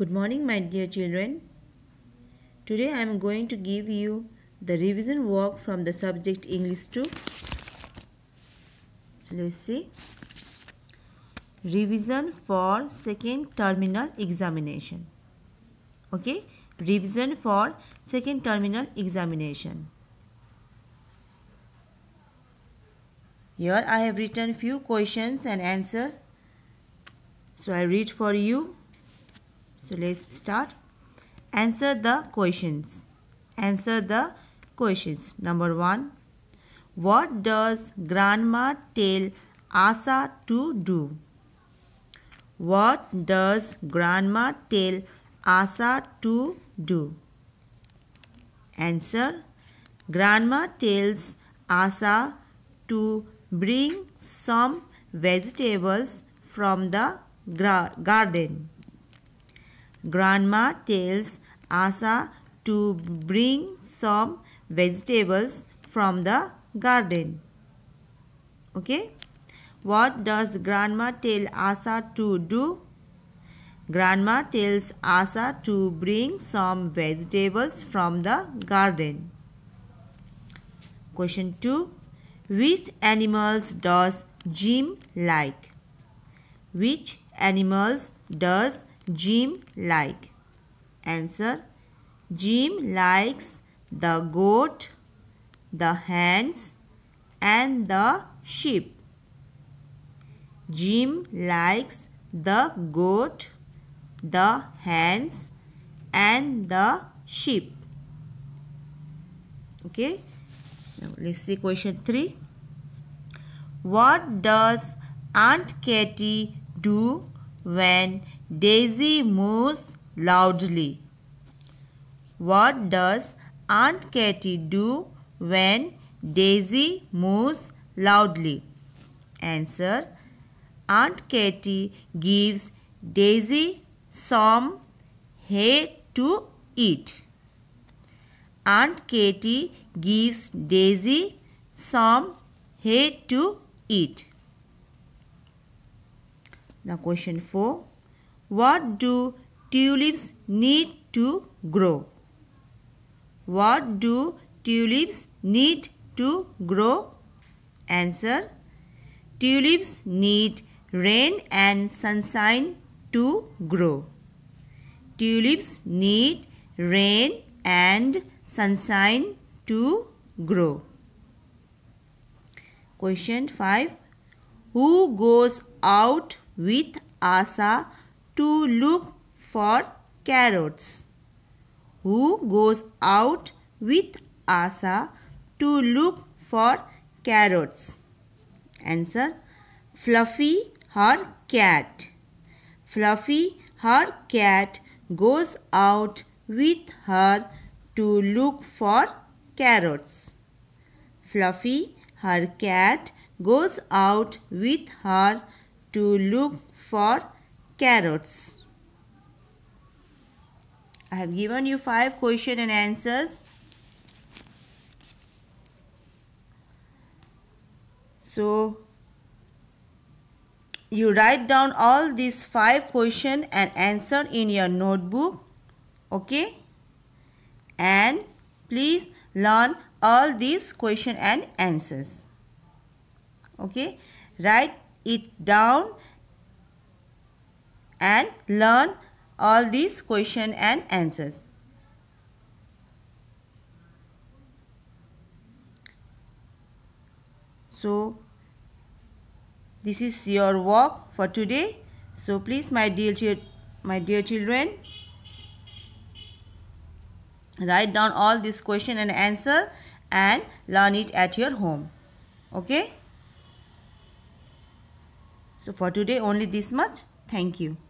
Good morning my dear children. Today I am going to give you the revision work from the subject English 2. Let's see. Revision for second terminal examination. Okay. Revision for second terminal examination. Here I have written few questions and answers. So I read for you. So let's start. Answer the questions. Answer the questions. Number one. What does grandma tell Asa to do? What does grandma tell Asa to do? Answer. Grandma tells Asa to bring some vegetables from the garden. Grandma tells Asa to bring some vegetables from the garden. Okay. What does grandma tell Asa to do? Grandma tells Asa to bring some vegetables from the garden. Question 2. Which animals does Jim like? Which animals does Jim like? Answer Jim likes the goat, the hens and the sheep. Jim likes the goat, the hens and the sheep. Okay. Now let's see question 3. What does Aunt Katie do when Daisy moves loudly. What does Aunt Katy do when Daisy moves loudly? Answer Aunt Katy gives Daisy some hay to eat. Aunt Katy gives Daisy some hay to eat. Now question 4. What do tulips need to grow? What do tulips need to grow? Answer Tulips need rain and sunshine to grow. Tulips need rain and sunshine to grow. Question 5 Who goes out with Asa to look for carrots. Who goes out with Asa to look for carrots? Answer Fluffy her cat. Fluffy her cat goes out with her to look for carrots. Fluffy her cat goes out with her to look for carrots. I have given you five question and answers. So you write down all these five question and answer in your notebook. Okay. And please learn all these question and answers. Okay. Write it down and learn all these question and answers. So, this is your work for today. So, please my dear, my dear children, write down all this question and answer and learn it at your home. Okay? So, for today only this much. Thank you.